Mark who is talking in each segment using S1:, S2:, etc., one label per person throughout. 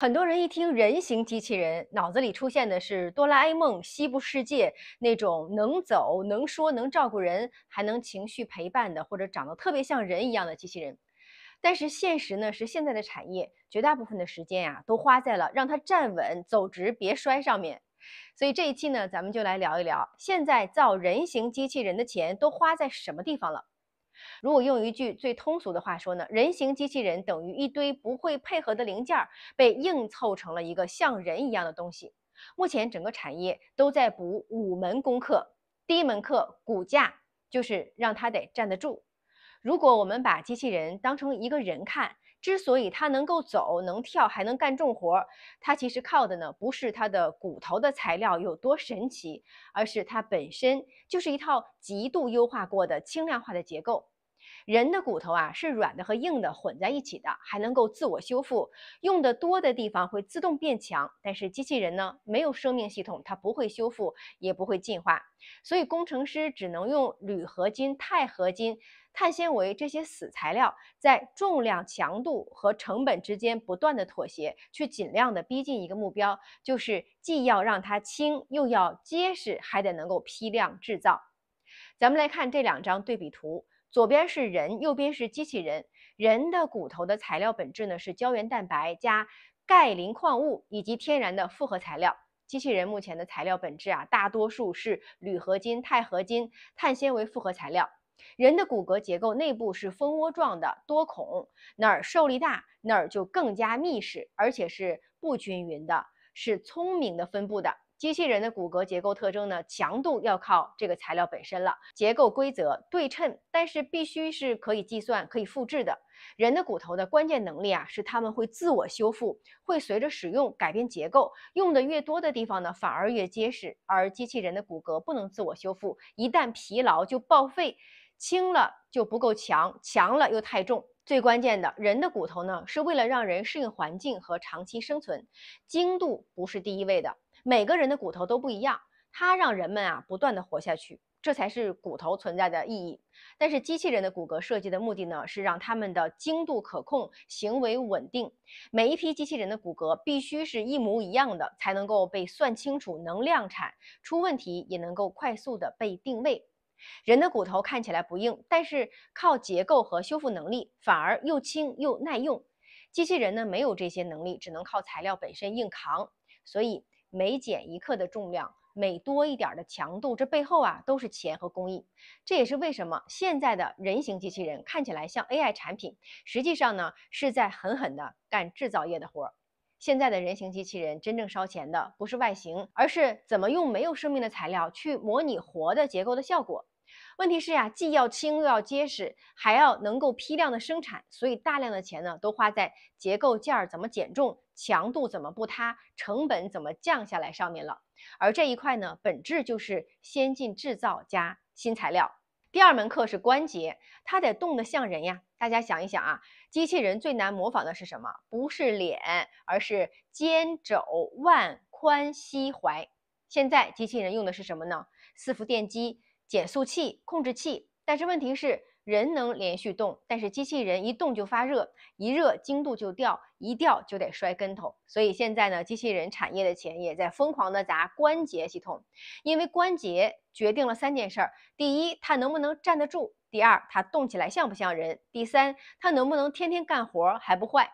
S1: 很多人一听人形机器人，脑子里出现的是哆啦 A 梦、西部世界那种能走、能说、能照顾人，还能情绪陪伴的，或者长得特别像人一样的机器人。但是现实呢，是现在的产业绝大部分的时间呀，都花在了让它站稳、走直、别摔上面。所以这一期呢，咱们就来聊一聊，现在造人形机器人的钱都花在什么地方了。如果用一句最通俗的话说呢，人形机器人等于一堆不会配合的零件儿被硬凑成了一个像人一样的东西。目前整个产业都在补五门功课，第一门课骨架就是让它得站得住。如果我们把机器人当成一个人看，之所以它能够走、能跳、还能干重活，它其实靠的呢不是它的骨头的材料有多神奇，而是它本身就是一套极度优化过的轻量化的结构。人的骨头啊是软的和硬的混在一起的，还能够自我修复。用的多的地方会自动变强，但是机器人呢没有生命系统，它不会修复，也不会进化。所以工程师只能用铝合金、钛合金、碳纤维这些死材料，在重量、强度和成本之间不断的妥协，去尽量的逼近一个目标，就是既要让它轻，又要结实，还得能够批量制造。咱们来看这两张对比图。左边是人，右边是机器人。人的骨头的材料本质呢是胶原蛋白加钙磷矿物以及天然的复合材料。机器人目前的材料本质啊，大多数是铝合金、钛合金、碳纤维复合材料。人的骨骼结构内部是蜂窝状的多孔，那儿受力大，那儿就更加密实，而且是不均匀的，是聪明的分布的。机器人的骨骼结构特征呢？强度要靠这个材料本身了，结构规则对称，但是必须是可以计算、可以复制的。人的骨头的关键能力啊，是他们会自我修复，会随着使用改变结构，用的越多的地方呢，反而越结实。而机器人的骨骼不能自我修复，一旦疲劳就报废，轻了就不够强，强了又太重。最关键的，人的骨头呢，是为了让人适应环境和长期生存，精度不是第一位的。每个人的骨头都不一样，它让人们啊不断的活下去，这才是骨头存在的意义。但是机器人的骨骼设计的目的呢，是让它们的精度可控、行为稳定。每一批机器人的骨骼必须是一模一样的，才能够被算清楚能量产，出问题也能够快速的被定位。人的骨头看起来不硬，但是靠结构和修复能力，反而又轻又耐用。机器人呢没有这些能力，只能靠材料本身硬扛，所以。每减一克的重量，每多一点的强度，这背后啊都是钱和工艺。这也是为什么现在的人形机器人看起来像 AI 产品，实际上呢是在狠狠的干制造业的活。现在的人形机器人真正烧钱的不是外形，而是怎么用没有生命的材料去模拟活的结构的效果。问题是呀，既要轻又要结实，还要能够批量的生产，所以大量的钱呢都花在结构件儿怎么减重。强度怎么不塌？成本怎么降下来上面了？而这一块呢，本质就是先进制造加新材料。第二门课是关节，它得动得像人呀。大家想一想啊，机器人最难模仿的是什么？不是脸，而是肩、肘、腕、髋、膝、踝。现在机器人用的是什么呢？伺服电机、减速器、控制器。但是问题是。人能连续动，但是机器人一动就发热，一热精度就掉，一掉就得摔跟头。所以现在呢，机器人产业的钱也在疯狂的砸关节系统，因为关节决定了三件事儿：第一，它能不能站得住；第二，它动起来像不像人；第三，它能不能天天干活还不坏。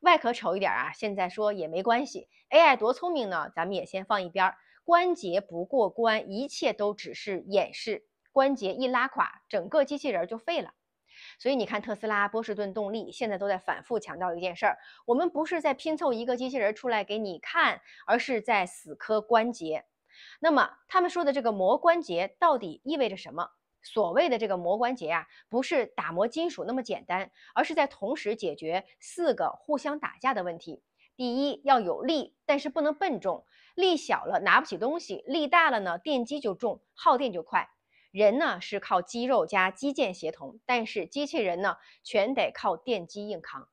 S1: 外壳丑一点啊，现在说也没关系。AI 多聪明呢，咱们也先放一边儿。关节不过关，一切都只是演示。关节一拉垮，整个机器人就废了。所以你看，特斯拉、波士顿动力现在都在反复强调一件事儿：我们不是在拼凑一个机器人出来给你看，而是在死磕关节。那么他们说的这个磨关节到底意味着什么？所谓的这个磨关节啊，不是打磨金属那么简单，而是在同时解决四个互相打架的问题。第一，要有力，但是不能笨重；力小了拿不起东西，力大了呢，电机就重，耗电就快。人呢是靠肌肉加肌腱协同，但是机器人呢全得靠电机硬扛。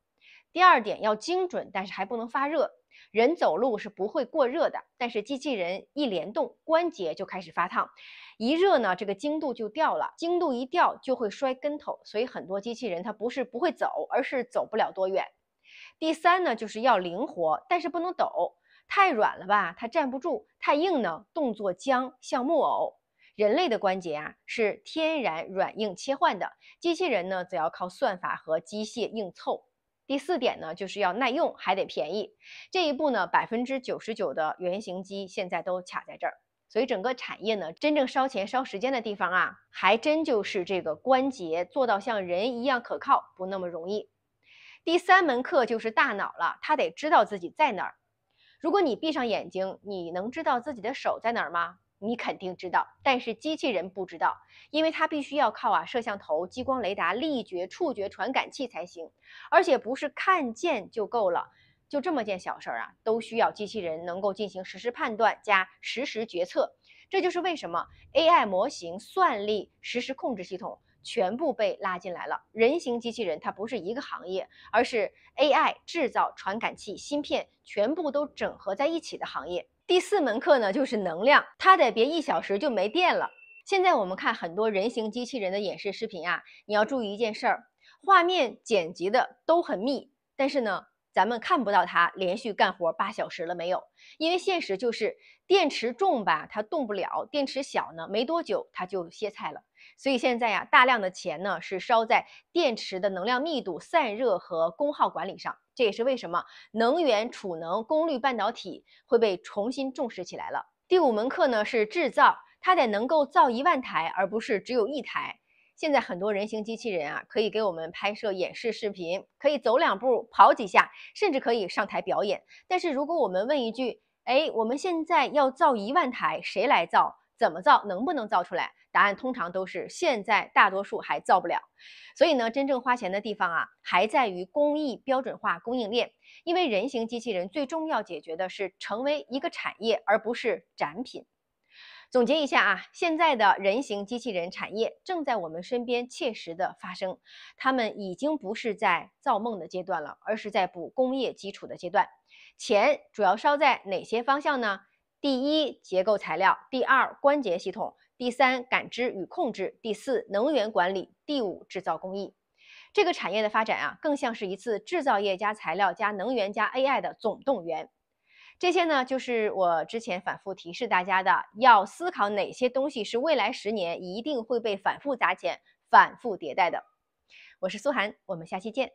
S1: 第二点要精准，但是还不能发热。人走路是不会过热的，但是机器人一联动关节就开始发烫，一热呢这个精度就掉了，精度一掉就会摔跟头。所以很多机器人它不是不会走，而是走不了多远。第三呢就是要灵活，但是不能抖，太软了吧它站不住，太硬呢动作僵，像木偶。人类的关节啊是天然软硬切换的，机器人呢则要靠算法和机械硬凑。第四点呢就是要耐用还得便宜。这一步呢百分之九十九的原型机现在都卡在这儿，所以整个产业呢真正烧钱烧时间的地方啊还真就是这个关节，做到像人一样可靠不那么容易。第三门课就是大脑了，它得知道自己在哪儿。如果你闭上眼睛，你能知道自己的手在哪儿吗？你肯定知道，但是机器人不知道，因为它必须要靠啊摄像头、激光雷达、力觉、触觉传感器才行，而且不是看见就够了，就这么件小事啊，都需要机器人能够进行实时判断加实时决策。这就是为什么 AI 模型、算力、实时控制系统。全部被拉进来了。人形机器人它不是一个行业，而是 AI、制造、传感器、芯片全部都整合在一起的行业。第四门课呢，就是能量，它得别一小时就没电了。现在我们看很多人形机器人的演示视频啊，你要注意一件事儿，画面剪辑的都很密，但是呢。咱们看不到它连续干活八小时了没有？因为现实就是电池重吧，它动不了；电池小呢，没多久它就歇菜了。所以现在呀，大量的钱呢是烧在电池的能量密度、散热和功耗管理上。这也是为什么能源储能、功率半导体会被重新重视起来了。第五门课呢是制造，它得能够造一万台，而不是只有一台。现在很多人形机器人啊，可以给我们拍摄演示视频，可以走两步、跑几下，甚至可以上台表演。但是如果我们问一句，哎，我们现在要造一万台，谁来造？怎么造？能不能造出来？答案通常都是，现在大多数还造不了。所以呢，真正花钱的地方啊，还在于工艺标准化、供应链。因为人形机器人最终要解决的是成为一个产业，而不是展品。总结一下啊，现在的人形机器人产业正在我们身边切实的发生，他们已经不是在造梦的阶段了，而是在补工业基础的阶段。钱主要烧在哪些方向呢？第一，结构材料；第二，关节系统；第三，感知与控制；第四，能源管理；第五，制造工艺。这个产业的发展啊，更像是一次制造业加材料加能源加 AI 的总动员。这些呢，就是我之前反复提示大家的，要思考哪些东西是未来十年一定会被反复砸钱、反复迭代的。我是苏涵，我们下期见。